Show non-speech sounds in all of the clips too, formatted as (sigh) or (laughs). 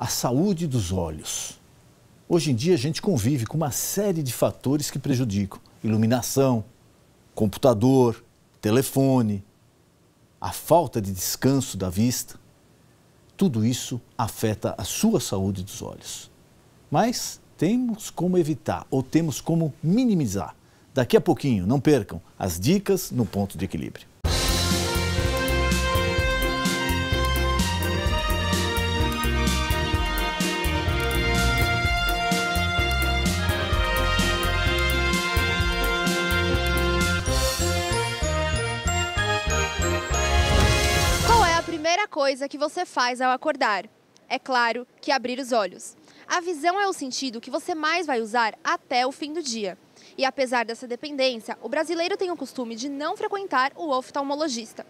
a saúde dos olhos. Hoje em dia a gente convive com uma série de fatores que prejudicam: iluminação, computador, telefone, a falta de descanso da vista. Tudo isso afeta a sua saúde dos olhos. Mas temos como evitar ou temos como minimizar. Daqui a pouquinho, não percam as dicas no ponto de equilíbrio. coisa que você faz ao acordar. É claro que abrir os olhos. A visão é o sentido que você mais vai usar até o fim do dia. E apesar dessa dependência, o brasileiro tem o costume de não frequentar o oftalmologista.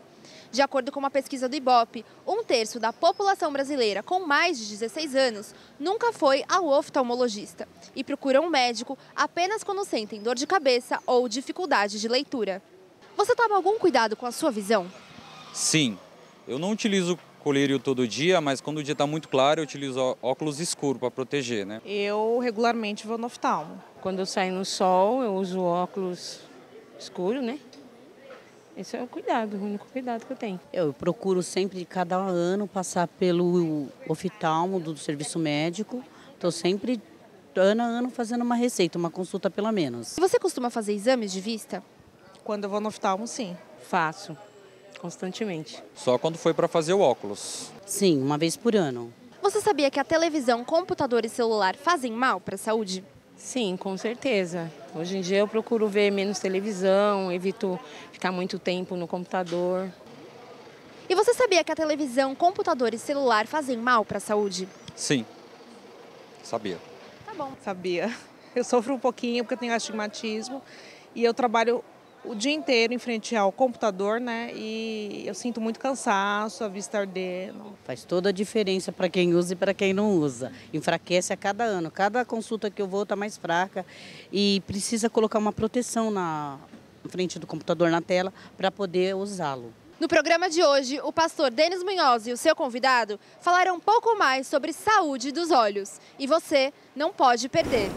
De acordo com uma pesquisa do IBOP, um terço da população brasileira com mais de 16 anos nunca foi ao oftalmologista e procura um médico apenas quando sentem dor de cabeça ou dificuldade de leitura. Você toma algum cuidado com a sua visão? Sim, eu não utilizo colírio todo dia, mas quando o dia está muito claro, eu utilizo óculos escuros para proteger, né? Eu regularmente vou no oftalmo. Quando eu saio no sol, eu uso óculos escuro, né? Esse é o cuidado, o único cuidado que eu tenho. Eu procuro sempre, cada ano, passar pelo oftalmo do serviço médico. Estou sempre, ano a ano, fazendo uma receita, uma consulta pelo menos. Você costuma fazer exames de vista? Quando eu vou no oftalmo, sim. Faço constantemente. Só quando foi para fazer o óculos? Sim, uma vez por ano. Você sabia que a televisão, computador e celular fazem mal para a saúde? Sim, com certeza. Hoje em dia eu procuro ver menos televisão, evito ficar muito tempo no computador. E você sabia que a televisão, computador e celular fazem mal para a saúde? Sim. Sabia. Tá bom. Sabia. Eu sofro um pouquinho porque eu tenho astigmatismo e eu trabalho o dia inteiro em frente ao computador, né? E eu sinto muito cansaço, a vista ardendo. Faz toda a diferença para quem usa e para quem não usa. Enfraquece a cada ano. Cada consulta que eu vou está mais fraca e precisa colocar uma proteção na frente do computador, na tela, para poder usá-lo. No programa de hoje, o pastor Denis Munhoz e o seu convidado falaram um pouco mais sobre saúde dos olhos. E você não pode perder.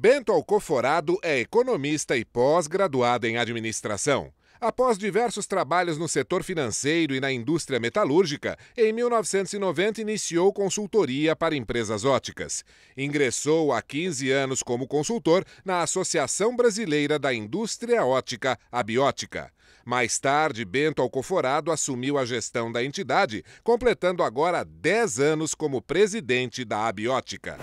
Bento Alcoforado é economista e pós-graduado em administração. Após diversos trabalhos no setor financeiro e na indústria metalúrgica, em 1990 iniciou consultoria para empresas óticas. Ingressou há 15 anos como consultor na Associação Brasileira da Indústria Ótica Abiótica. Mais tarde, Bento Alcoforado assumiu a gestão da entidade, completando agora 10 anos como presidente da Abiótica.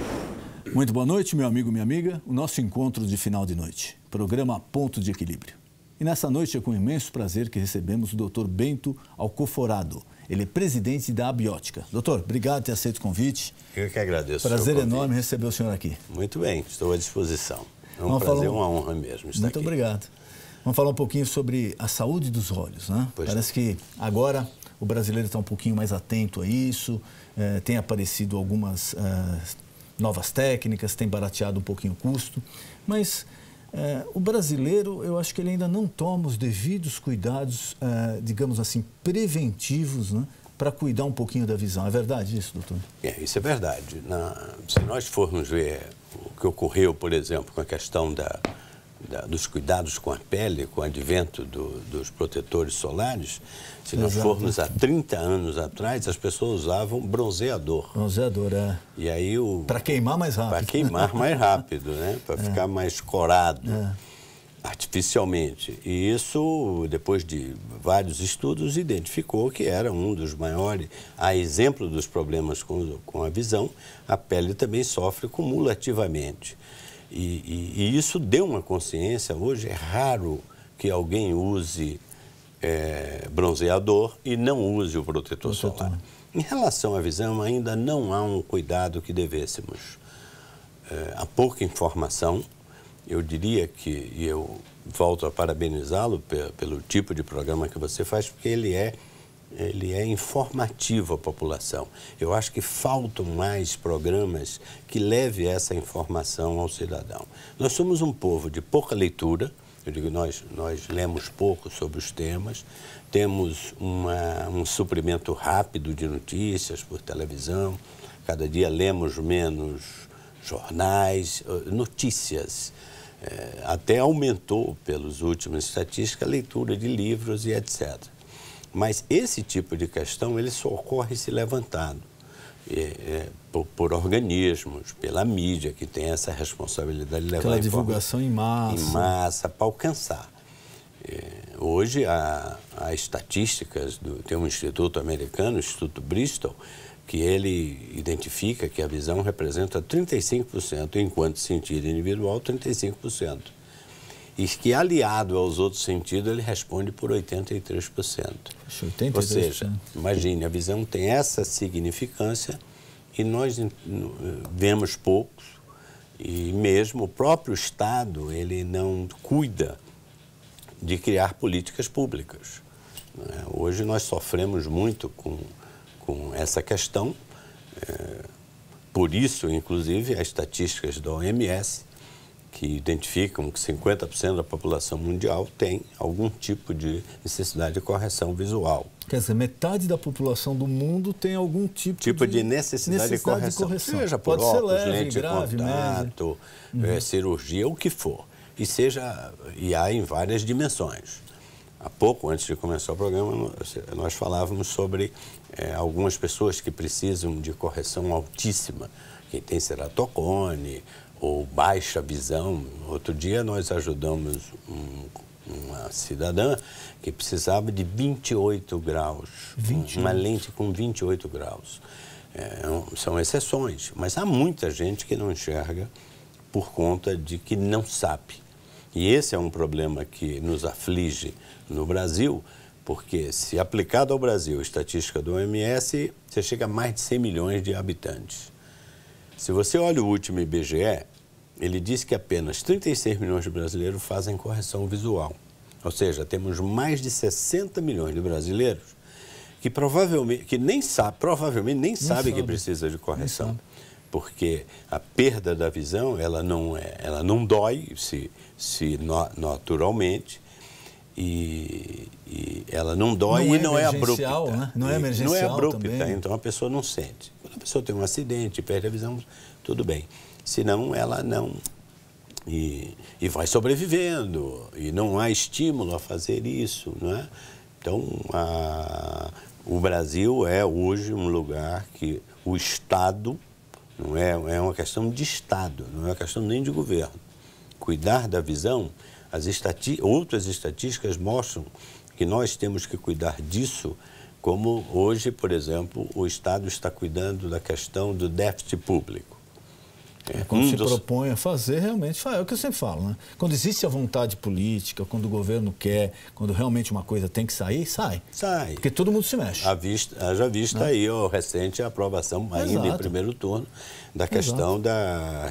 Muito boa noite, meu amigo, minha amiga. O nosso encontro de final de noite, programa Ponto de Equilíbrio. E nessa noite é com imenso prazer que recebemos o Dr. Bento Alcoforado. Ele é presidente da Abiótica. Doutor, obrigado por ter aceito o convite. Eu que agradeço. Prazer enorme receber o senhor aqui. Muito bem, estou à disposição. É um Vamos prazer, falar... uma honra mesmo estar Muito aqui. obrigado. Vamos falar um pouquinho sobre a saúde dos olhos, né? Pois Parece que agora o brasileiro está um pouquinho mais atento a isso, eh, tem aparecido algumas eh, novas técnicas, tem barateado um pouquinho o custo, mas é, o brasileiro, eu acho que ele ainda não toma os devidos cuidados, é, digamos assim, preventivos, né, para cuidar um pouquinho da visão. É verdade isso, doutor? É, isso é verdade. Na, se nós formos ver o que ocorreu, por exemplo, com a questão da, da, dos cuidados com a pele, com o advento do, dos protetores solares, se nós Exato. formos há 30 anos atrás, as pessoas usavam bronzeador. Bronzeador, é. E aí o... Para queimar mais rápido. Para queimar (laughs) mais rápido, né? Para é. ficar mais corado. É. Artificialmente. E isso, depois de vários estudos, identificou que era um dos maiores, a exemplo dos problemas com, com a visão, a pele também sofre cumulativamente. E, e, e, isso deu uma consciência. Hoje é raro que alguém use é, bronzeador e não use o protetor, protetor solar. Em relação à visão, ainda não há um cuidado que devêssemos. É, há pouca informação. Eu diria que, e eu volto a parabenizá-lo pelo tipo de programa que você faz, porque ele é ele é informativo à população. Eu acho que faltam mais programas que leve essa informação ao cidadão. Nós somos um povo de pouca leitura, eu digo, nós, nós lemos pouco sobre os temas, temos uma, um suprimento rápido de notícias por televisão, cada dia lemos menos jornais, notícias. É, até aumentou, pelos últimos estatísticas, a leitura de livros e etc. Mas esse tipo de questão, ele só ocorre se levantado é, é, por, por, organismos, pela mídia, que tem essa responsabilidade de levar Aquela divulgação em massa. Em massa, para alcançar. É, hoje, há, há estatísticas, do, tem um instituto americano, o Instituto Bristol, que ele identifica que a visão representa 35%, enquanto sentido individual, 35% e que aliado aos outros sentidos ele responde por 83%. 83%. Ou seja, imagine, a visão tem essa significância e nós vemos poucos e mesmo o próprio Estado ele não cuida de criar políticas públicas. Né? Hoje nós sofremos muito com, com essa questão, é, por isso, inclusive, as estatísticas da OMS que identificam que 50% da população mundial tem algum tipo de necessidade de correção visual. Quer dizer, metade da população do mundo tem algum tipo, tipo de, de necessidade, necessidade de, correção, de, correção. Seja por Pode óculos, ser leve, lente grave, contato, uhum. é, cirurgia, o que for. E seja e há em várias dimensões. Há pouco, antes de começar o programa, nós falávamos sobre é, algumas pessoas que precisam de correção altíssima. Quem tem ceratocone, ou baixa visão. Outro dia nós ajudamos um, uma cidadã que precisava de 28 graus, 28. uma lente com 28 graus. É, são exceções, mas há muita gente que não enxerga por conta de que não sabe. E esse é um problema que nos aflige no Brasil, porque se aplicado ao Brasil, estatística do OMS, você chega a mais de 100 milhões de habitantes. Se você olha o último IBGE, ele disse que apenas 36 milhões de brasileiros fazem correção visual. Ou seja, temos mais de 60 milhões de brasileiros que provavelmente que nem sabe, provavelmente nem, nem sabe, sabe, que precisa de correção. Porque a perda da visão, ela não é, ela não dói se se no, naturalmente e, e, ela não dói não e é não é, é abrupta. Né? Não é emergencial. Não é abrupta, também. então a pessoa não sente. Quando a pessoa tem um acidente, perde a visão, tudo bem senão ela não. E, e vai sobrevivendo, e não há estímulo a fazer isso, não é? Então, a, o Brasil é hoje um lugar que o Estado, não é, é uma questão de Estado, não é uma questão nem de governo. Cuidar da visão, as estati outras estatísticas mostram que nós temos que cuidar disso, como hoje, por exemplo, o Estado está cuidando da questão do déficit público. É, quando se hum, propõe a fazer, realmente É o que eu sempre falo, né? Quando existe a vontade política, quando o governo quer, quando realmente uma coisa tem que sair, sai. Sai. Porque todo mundo se mexe. Haja vista, vista né? aí o recente aprovação, ainda Exato. em primeiro turno, da questão da,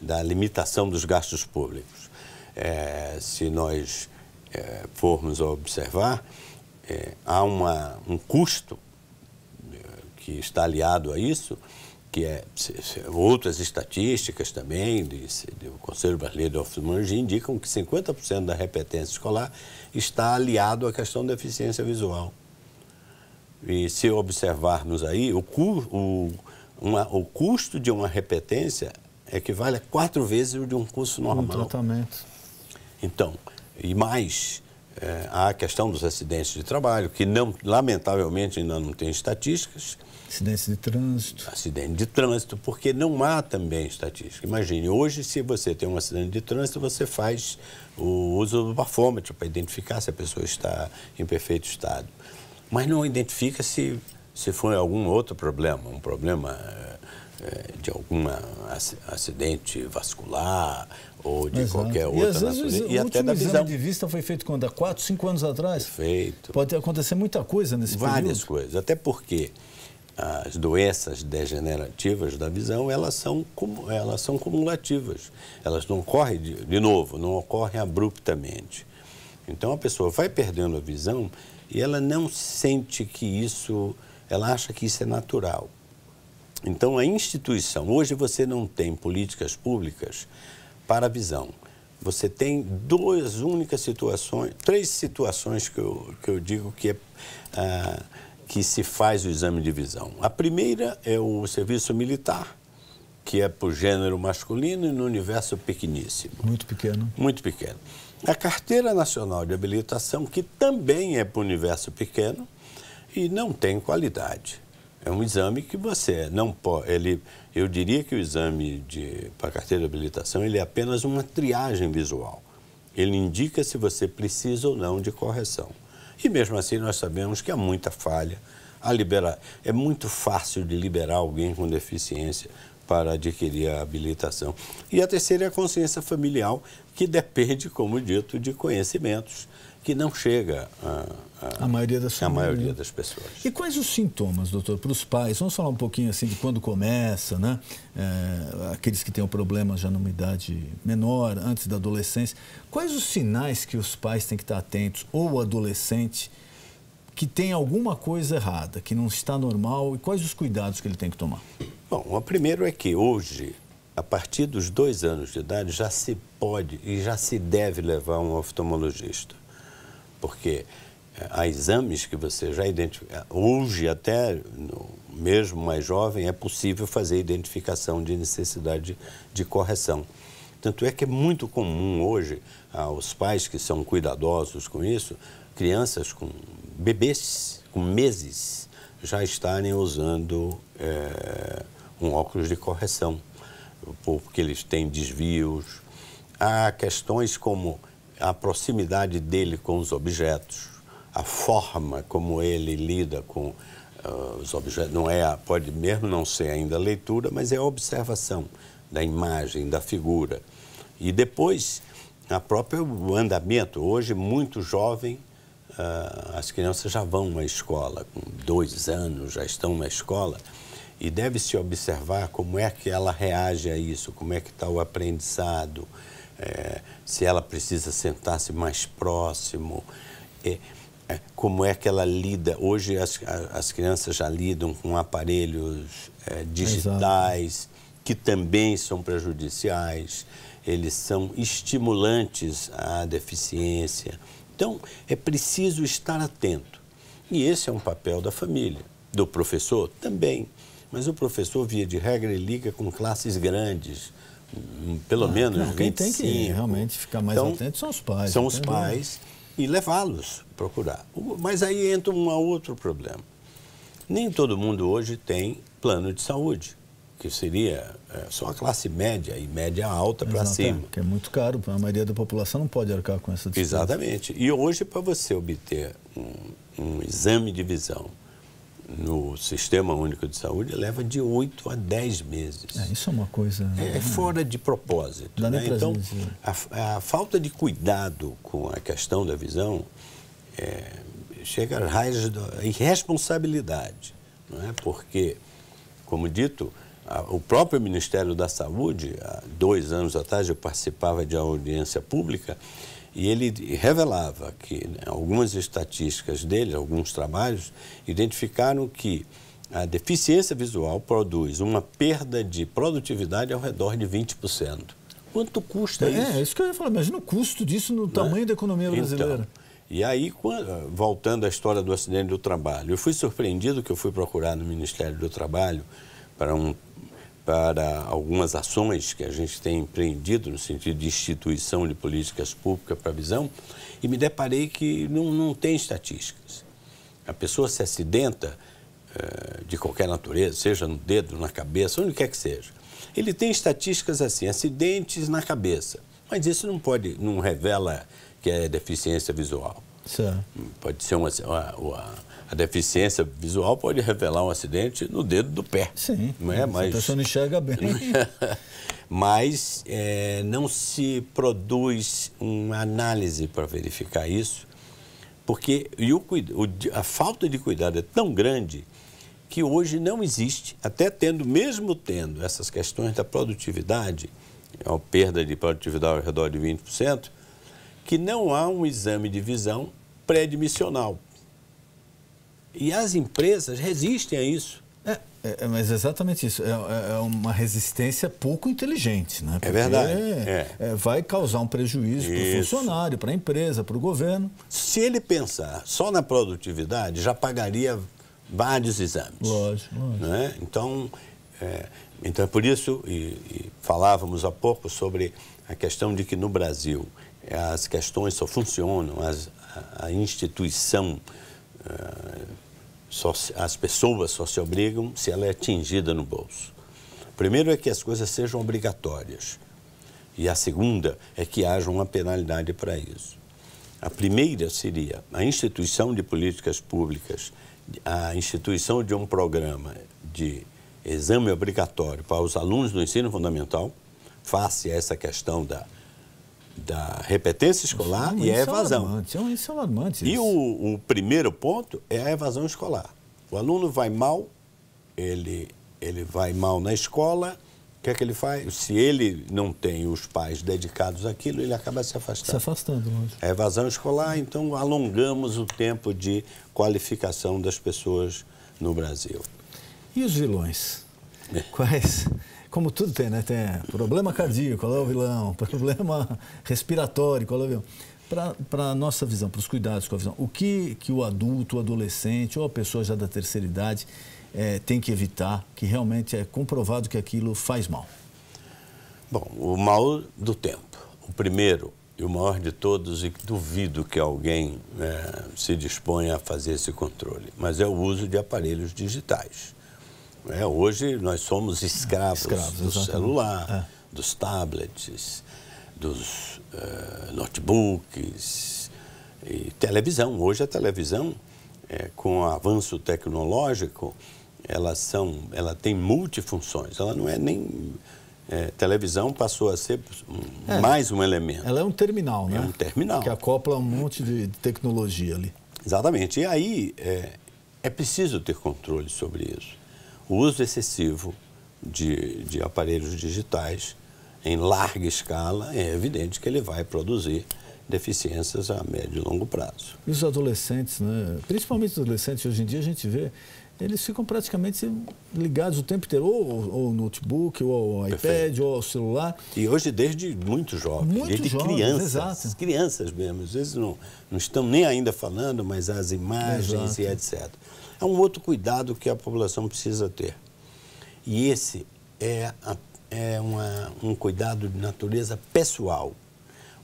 da limitação dos gastos públicos. É, se nós é, formos observar, é, há uma, um custo é, que está aliado a isso, que é, outras estatísticas também de, do Conselho Brasileiro de Oftalmologia indicam que 50% da repetência escolar está aliado à questão da deficiência visual. E se observarmos aí, o, cu, o, uma, o custo de uma repetência equivale a quatro vezes o de um curso normal. Um tratamento. Então, e mais, é, há a questão dos acidentes de trabalho, que não, lamentavelmente ainda não tem estatísticas, acidente de trânsito. Acidente de trânsito, porque não há também estatística. Imagine, hoje, se você tem um acidente de trânsito, você faz o uso do bafômetro para identificar se a pessoa está em perfeito estado. Mas não identifica se, se foi algum outro problema, um problema eh, eh, de algum acidente vascular ou de Exato. qualquer outra e, às vezes, natureza. E o até da visão. de vista foi feito quando? Há quatro, cinco anos atrás? Feito. Pode acontecer muita coisa nesse Várias período. Várias coisas. Até porque as doenças degenerativas da visão, elas são, elas são cumulativas. Elas não ocorrem, de, de novo, não ocorrem abruptamente. Então, a pessoa vai perdendo a visão e ela não sente que isso, ela acha que isso é natural. Então, a instituição, hoje você não tem políticas públicas para a visão. Você tem duas únicas situações, três situações que eu, que eu digo que é... Ah, que se faz o exame de visão. A primeira é o serviço militar, que é por gênero masculino e no universo pequeníssimo. Muito pequeno. Muito pequeno. A Carteira Nacional de Habilitação, que também é para o universo pequeno e não tem qualidade. É um exame que você não pode. Ele, eu diria que o exame para a carteira de habilitação ele é apenas uma triagem visual. Ele indica se você precisa ou não de correção. E mesmo assim nós sabemos que há é muita falha a liberar. É muito fácil de liberar alguém com deficiência para adquirir a habilitação. E a terceira é a consciência familiar, que depende, como dito, de conhecimentos que não chega a, a, a maioria, das a maioria das pessoas. E quais os sintomas, doutor, para os pais? Vamos falar um pouquinho assim de quando começa, né? É, aqueles que têm o problema já numa idade menor, antes da adolescência. Quais os sinais que os pais têm que estar atentos, ou o adolescente, que tem alguma coisa errada, que não está normal, e quais os cuidados que ele tem que tomar? Bom, o primeiro é que hoje a partir dos dois anos de idade já se pode e já se deve levar um oftalmologista porque eh, há exames que você já identifica. Hoje, eh, até mesmo mais jovem, é possível fazer identificação de necessidade de correção. Tanto é que é muito comum hoje aos ah, pais que são cuidadosos com isso, crianças com bebês, com meses, já estarem usando é, um óculos de correção, porque eles têm desvios. Há questões como a proximidade dele com os objetos, a forma como ele lida com uh, os objetos, não é a, pode mesmo não ser ainda a leitura, mas é a observação da imagem, da figura. E depois, a própria andamento. Hoje, muito jovem, uh, as crianças já vão à escola, com dois anos já estão na escola, e deve-se observar como é que ela reage a isso, como é que está o aprendizado, é, se ela precisa sentar-se mais próximo, é, é, como é que ela lida. Hoje as, as crianças já lidam com aparelhos é, digitais, Exato. que também são prejudiciais, eles são estimulantes à deficiência. Então, é preciso estar atento. E esse é um papel da família, do professor também. Mas o professor, via de regra, liga com classes grandes, pelo ah, menos não, quem 25. Quem tem que realmente ficar mais então, atento são os pais. São os pais e levá-los procurar. Mas aí entra um outro problema. Nem todo mundo hoje tem plano de saúde, que seria é, só a classe média e média alta para é, cima. Que é muito caro, a maioria da população não pode arcar com essa despesa. Exatamente. E hoje, para você obter um, um exame de visão no Sistema Único de Saúde leva de 8 a 10 meses. É, isso é uma coisa... É, é né? fora de propósito. Né? Então, a, a, falta de cuidado com a questão da visão é, chega às raias da irresponsabilidade, não é? porque, como dito, a, o próprio Ministério da Saúde, há dois anos atrás eu participava de uma audiência pública, e ele revelava que né, algumas estatísticas dele, alguns trabalhos, identificaram que a deficiência visual produz uma perda de produtividade ao redor de 20%. Quanto custa é, isso? É, isso que eu ia falar. Imagina o custo disso no Não tamanho é? da economia então, brasileira. Então, e aí, voltando à história do acidente do trabalho, eu fui surpreendido que eu fui procurar no Ministério do Trabalho para um para algumas ações que a gente tem empreendido no sentido de instituição de políticas públicas para a visão e me deparei que não, não tem estatísticas. A pessoa se acidenta eh, de qualquer natureza, seja no dedo, na cabeça, onde quer que seja. Ele tem estatísticas assim, acidentes na cabeça, mas isso não pode, não revela que é deficiência visual. Sim. Pode ser uma, uma, uma a deficiência visual pode revelar um acidente no dedo do pé. Sim. Não é? Mas, a então pessoa não enxerga bem. (laughs) Mas é, não se produz uma análise para verificar isso, porque e o, o, a falta de cuidado é tão grande que hoje não existe, até tendo, mesmo tendo essas questões da produtividade, é a perda de produtividade ao redor de 20%, que não há um exame de visão pré-admissional e as empresas resistem a isso. É, é, é mas exatamente isso. É, é, é, uma resistência pouco inteligente, né? É Porque é verdade. É, vai causar um prejuízo para o funcionário, para a empresa, para o governo. Se ele pensar só na produtividade, já pagaria vários exames. Lógico, lógico. Né? Então, é, então é por isso, e, e falávamos há pouco sobre a questão de que no Brasil as questões só funcionam, as, a, a instituição. Só as pessoas só se obrigam se ela é atingida no bolso. Primeiro é que as coisas sejam obrigatórias. E a segunda é que haja uma penalidade para isso. A primeira seria a instituição de políticas públicas, a instituição de um programa de exame obrigatório para os alunos do ensino fundamental, face a essa questão da da repetência escolar isso, é e a evasão. É um, isso é alarmante. E o, o, primeiro ponto é a evasão escolar. O aluno vai mal, ele, ele vai mal na escola, o que é que ele faz? Se ele não tem os pais dedicados àquilo, ele acaba se afastando. Se afastando, lógico. A evasão escolar, então alongamos o tempo de qualificação das pessoas no Brasil. E os vilões? (laughs) Quais, como tudo tem, né? Tem é, problema cardíaco, qual é o vilão? (laughs) Problema respiratório, qual é o vilão? Para a nossa visão, para os cuidados com a visão, o que, que o adulto, o adolescente ou a pessoa já da terceira idade é, tem que evitar, que realmente é comprovado que aquilo faz mal? Bom, o mal do tempo. O primeiro e o maior de todos, e duvido que alguém é, se disponha a fazer esse controle, mas é o uso de aparelhos digitais. É, hoje nós somos escravos, escravos do exatamente. celular, é. dos tablets, dos uh, notebooks e televisão. Hoje a televisão, é, com o avanço tecnológico, ela, são, ela tem multifunções. Ela não é nem... É, televisão passou a ser um, é. mais um elemento. Ela é um terminal, é né? É um terminal. Que acopla um monte de tecnologia ali. Exatamente. E aí é preciso ter controle sobre isso o uso excessivo de, de aparelhos digitais em larga escala, é evidente que ele vai produzir deficiências a médio e longo prazo. E os adolescentes, né? principalmente os adolescentes, hoje em dia a gente vê, eles ficam praticamente ligados o tempo inteiro, ou ao notebook, ou ao Perfeito. iPad, ou ao celular. E hoje desde muito jovens, muito desde jovens, crianças, exato. crianças mesmo, às vezes não, não estão nem ainda falando, mas as imagens exato. e etc. É um outro cuidado que a população precisa ter. E esse é, a, é uma, um cuidado de natureza pessoal,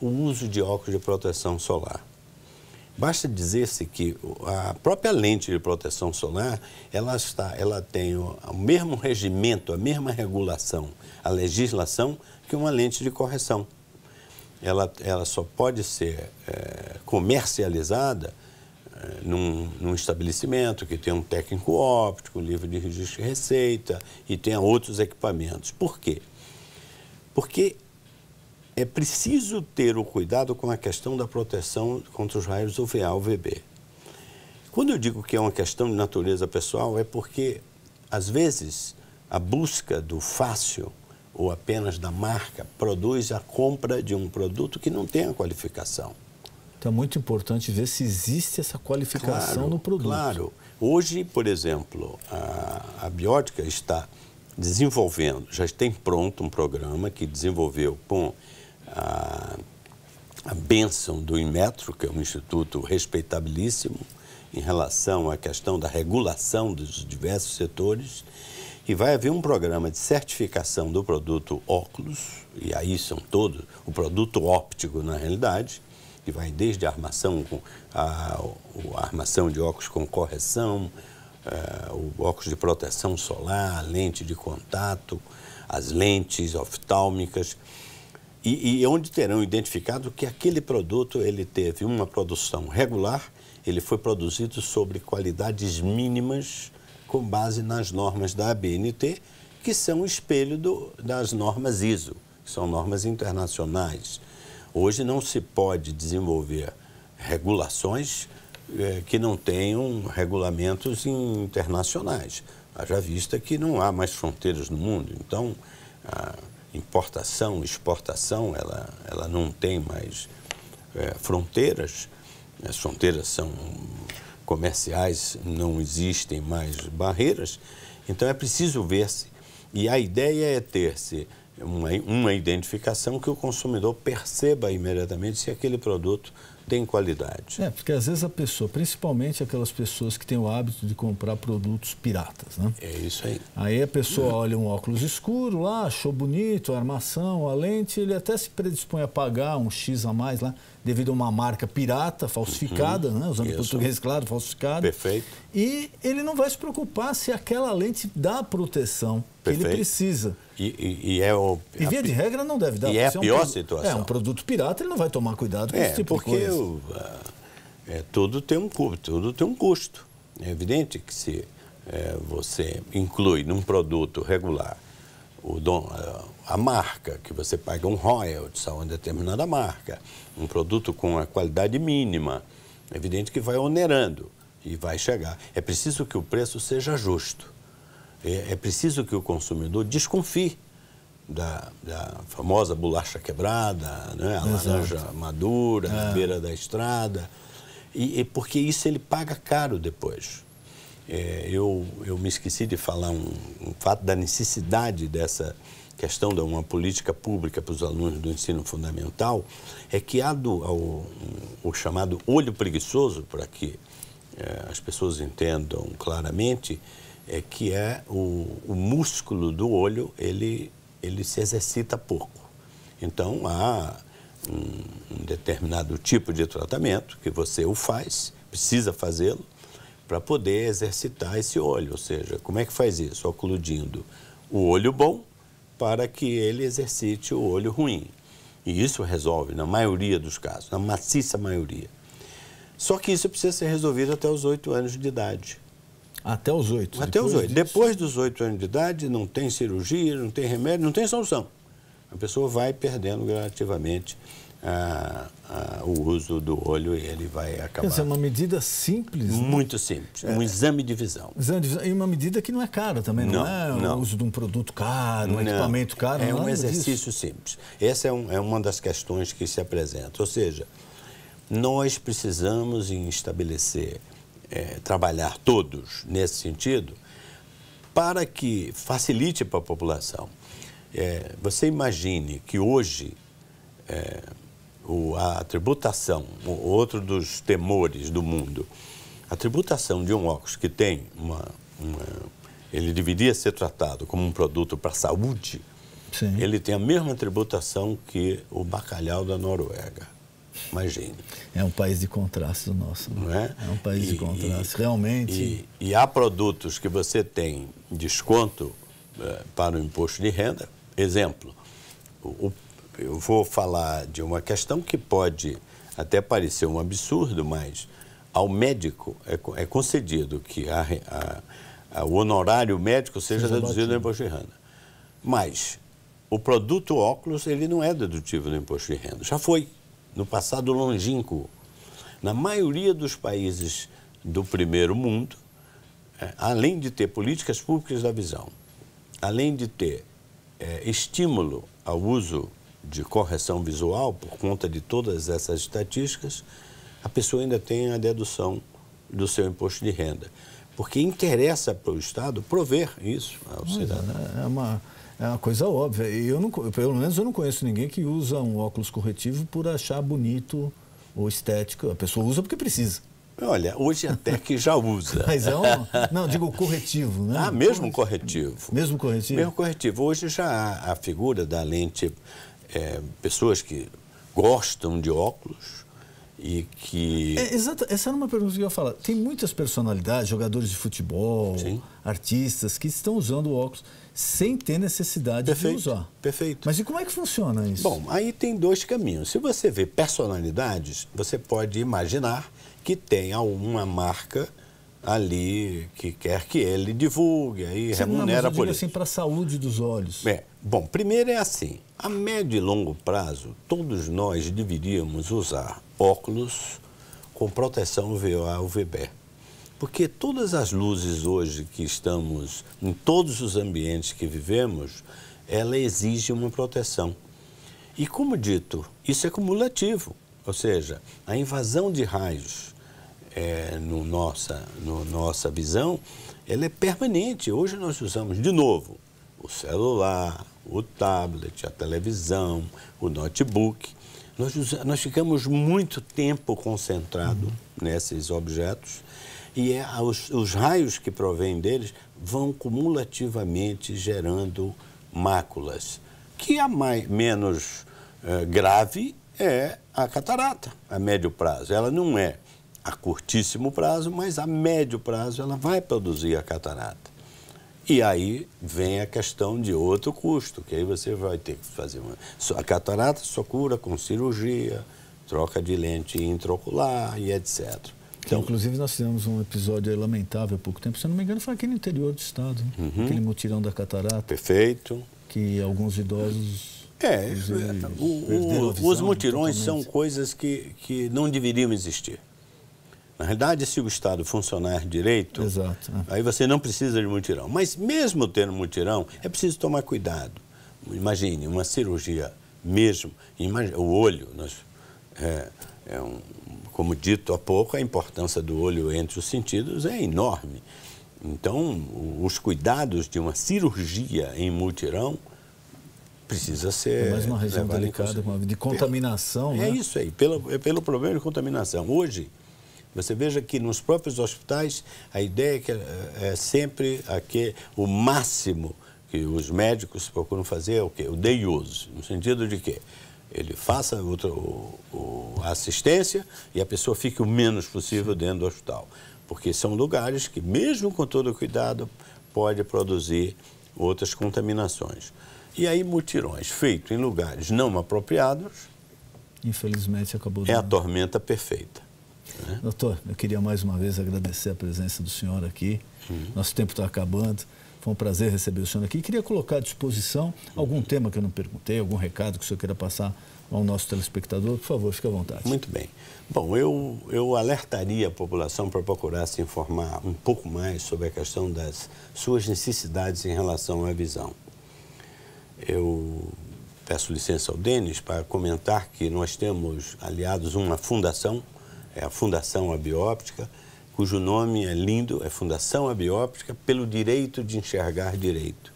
o uso de óculos de proteção solar. Basta dizer-se que a própria lente de proteção solar, ela, está, ela tem o, o mesmo regimento, a mesma regulação, a legislação que uma lente de correção. Ela, ela só pode ser é, comercializada num, num, estabelecimento que tenha um técnico óptico, livro de registro de receita e tenha outros equipamentos. Por quê? Porque é preciso ter o cuidado com a questão da proteção contra os raios UVA UVB. Quando eu digo que é uma questão de natureza pessoal, é porque, às vezes, a busca do fácil ou apenas da marca produz a compra de um produto que não tem a qualificação. Então é muito importante ver se existe essa qualificação claro, no produto. Claro. Hoje, por exemplo, a, a biótica está desenvolvendo, já tem pronto um programa que desenvolveu com a, a bênção do Inmetro, que é um instituto respeitabilíssimo em relação à questão da regulação dos diversos setores, e vai haver um programa de certificação do produto óculos, e aí são todos, o produto óptico na realidade, que vai desde a armação, com a, a armação de óculos com correção, eh, o óculos de proteção solar, lente de contato, as lentes oftálmicas, e, e onde terão identificado que aquele produto ele teve uma produção regular, ele foi produzido sobre qualidades mínimas com base nas normas da ABNT, que são o espelho do, das normas ISO, que são normas internacionais. Hoje não se pode desenvolver regulações eh, que não tenham regulamentos internacionais. Haja vista que não há mais fronteiras no mundo. Então, a importação, exportação, ela, ela não tem mais eh, fronteiras. As fronteiras são comerciais, não existem mais barreiras. Então, é preciso ver-se. E a ideia é ter-se uma, uma identificação que o consumidor perceba imediatamente se aquele produto tem qualidade. É, porque às vezes a pessoa, principalmente aquelas pessoas que têm o hábito de comprar produtos piratas, né? É isso aí. Aí a pessoa olha um óculos escuro lá, achou bonito, a armação, a lente, ele até se predispõe a pagar um X a mais lá devido a uma marca pirata, falsificada, uhum. né? usando Isso. português, claro, falsificado. Perfeito. E ele não vai se preocupar se aquela lente dá proteção Perfeito. que ele precisa. E, e, e é o. E é via a, de regra não deve dar. E é a pior é um, situação. É um produto pirata, ele não vai tomar cuidado com é, esse tipo porque de coisa. é, tudo tem um custo, tudo tem um custo. É evidente que se é, você inclui num produto regular o don a marca que você paga um royalties a uma determinada marca, um produto com a qualidade mínima, é evidente que vai onerando e vai chegar. É preciso que o preço seja justo. É, é preciso que o consumidor desconfie da, da famosa bolacha quebrada, né? a Exato. laranja madura, é. na beira da estrada. E, e, porque isso ele paga caro depois. É, eu, eu me esqueci de falar um, um fato da necessidade dessa questão de uma política pública para os alunos do ensino fundamental é que há do, ao, o chamado olho preguiçoso, para que é, as pessoas entendam claramente, é que é o, o músculo do olho, ele, ele se exercita pouco. Então, há um, um determinado tipo de tratamento que você o faz, precisa fazê-lo, para poder exercitar esse olho. Ou seja, como é que faz isso? Ocludindo o olho bom para que ele exercite o olho ruim. E isso resolve na maioria dos casos, na maciça maioria. Só que isso precisa ser resolvido até os oito anos de idade. Até os oito Até os oito Depois dos oito anos de idade, não tem cirurgia, não tem remédio, não tem solução. A pessoa vai perdendo gradativamente ah, ah, o uso do olho ele vai acabar. Quer dizer, uma medida simples. Né? Muito simples, é. um exame de visão. Exame de visão. E uma medida que não é cara também, não, não é não. o uso de um produto caro, um não. equipamento caro. É um exercício disso. simples. Essa é, um, é uma das questões que se apresenta. Ou seja, nós precisamos em estabelecer, é, trabalhar todos nesse sentido, para que facilite para a população. É, você imagine que hoje é, o, a tributação, o, outro dos temores do mundo, a tributação de um óculos que tem uma, uma ele deveria ser tratado como um produto para a saúde, Sim. ele tem a mesma tributação que o bacalhau da Noruega. Imagine. É um país de contraste o nosso. Né? Não é? é um país e, de contraste, e, realmente. E, e, há produtos que você tem desconto eh, para o imposto de renda. Exemplo, o, o eu vou falar de uma questão que pode até parecer um absurdo, mas ao médico é, é concedido que a, a, a, o honorário médico seja, deduzido no imposto de renda. Mas o produto óculos ele não é dedutível no imposto de renda. Já foi no passado longínquo. Na maioria dos países do primeiro mundo, é, além de ter políticas públicas da visão, além de ter é, estímulo ao uso de correção visual, por conta de todas essas estatísticas, a pessoa ainda tem a dedução do seu imposto de renda. Porque interessa para o Estado prover isso ao cidadão. É uma, é uma coisa óbvia. E eu não, pelo menos eu não conheço ninguém que usa um óculos corretivo por achar bonito ou estético. A pessoa usa porque precisa. Olha, hoje até que já usa. (laughs) Mas é um. Não, digo corretivo, né? Ah, mesmo corretivo. Mesmo corretivo? Mesmo corretivo. Hoje já há a figura da lente é, pessoas que gostam de óculos e que. É, exato, essa era uma pergunta que eu ia falar. Tem muitas personalidades, jogadores de futebol, Sim. artistas, que estão usando óculos sem ter necessidade perfeito, de usar. Perfeito. Mas e como é que funciona isso? Bom, aí tem dois caminhos. Se você vê personalidades, você pode imaginar que tenha uma marca ali que quer que ele divulgue, aí Sim, remunera não, mas eu por assim isso. assim para a saúde dos olhos. É, bom, primeiro é assim, a médio e longo prazo, todos nós deveríamos usar óculos com proteção UVA UVB. Porque todas as luzes hoje que estamos em todos os ambientes que vivemos, ela exige uma proteção. E como dito, isso é cumulativo, ou seja, a invasão de raios é, no nossa, no nossa visão, ela é permanente. Hoje nós usamos de novo o celular, o tablet, a televisão, o notebook. Nós, nós ficamos muito tempo concentrado uhum. nesses objetos e é, os, os raios que provêm deles vão cumulativamente gerando máculas, que a mais, menos é, grave é a catarata a médio prazo. Ela não é a curtíssimo prazo, mas a médio prazo ela vai produzir a catarata. E aí vem a questão de outro custo, que aí você vai ter que fazer uma. A catarata só cura com cirurgia, troca de lente intraocular e etc. Então, inclusive, nós fizemos um episódio lamentável há pouco tempo, se não me engano, foi aqui no interior do estado, né? uhum. aquele mutirão da catarata. Perfeito. Que alguns idosos. É, eles, o, o, os mutirões totalmente. são coisas que, que não deveriam existir. Na realidade, se o Estado funcionar direito, Exato, é. aí você não precisa de mutirão. Mas mesmo tendo mutirão, é preciso tomar cuidado. Imagine, uma cirurgia mesmo, imagine, o olho, nós, é, é um, como dito há pouco, a importância do olho entre os sentidos é enorme. Então, os cuidados de uma cirurgia em mutirão precisa ser. É mais uma região delicada, de contaminação. É, né? é isso aí, pelo, é pelo problema de contaminação. Hoje, você veja que nos próprios hospitais a ideia é, que eh, é sempre a que o máximo que os médicos procuram fazer é o quê? O day use, no sentido de que ele faça outra, a assistência e a pessoa fique o menos possível dentro do hospital. Porque são lugares que, mesmo com todo o cuidado, pode produzir outras contaminações. E aí, mutirões feitos em lugares não apropriados. Infelizmente, acabou. É a tormenta perfeita. Né? Doutor, eu queria mais uma vez agradecer a presença do senhor aqui. Uhum. Nosso tempo está acabando. Foi um prazer receber o senhor aqui. Queria colocar à disposição algum uhum. tema que eu não perguntei, algum recado que o senhor queira passar ao nosso telespectador. Por favor, fique à vontade. Muito bem. Bom, eu, eu alertaria a população para procurar se informar um pouco mais sobre a questão das suas necessidades em relação à visão. Eu peço licença ao Denis para comentar que nós temos aliados uma fundação é a Fundação Abióptica, cujo nome é lindo, é Fundação Abióptica pelo direito de enxergar direito.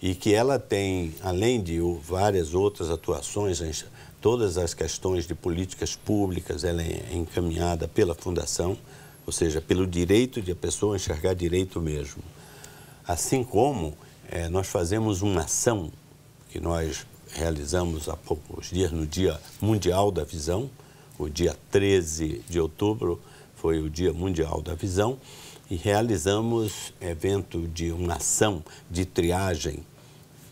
E que ela tem, além de várias outras atuações, todas as questões de políticas públicas, ela é encaminhada pela Fundação, ou seja, pelo direito de a pessoa enxergar direito mesmo. Assim como é, nós fazemos uma ação que nós realizamos há poucos dias, no Dia Mundial da Visão, o dia 13 de outubro foi o Dia Mundial da Visão e realizamos evento de uma ação de triagem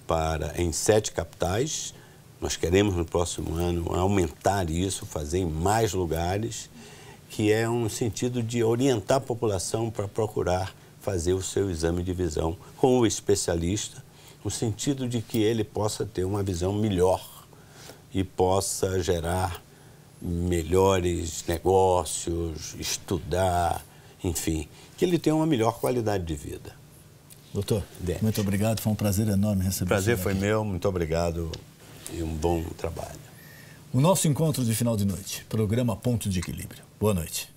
para em sete capitais. Nós queremos no próximo ano aumentar isso, fazer em mais lugares, que é um sentido de orientar a população para procurar fazer o seu exame de visão com o especialista, no sentido de que ele possa ter uma visão melhor e possa gerar melhores negócios, estudar, enfim, que ele tenha uma melhor qualidade de vida. Doutor, Deve. muito obrigado, foi um prazer enorme receber Prazer foi meu, muito obrigado e um bom trabalho. O nosso encontro de final de noite, programa Ponto de Equilíbrio. Boa noite.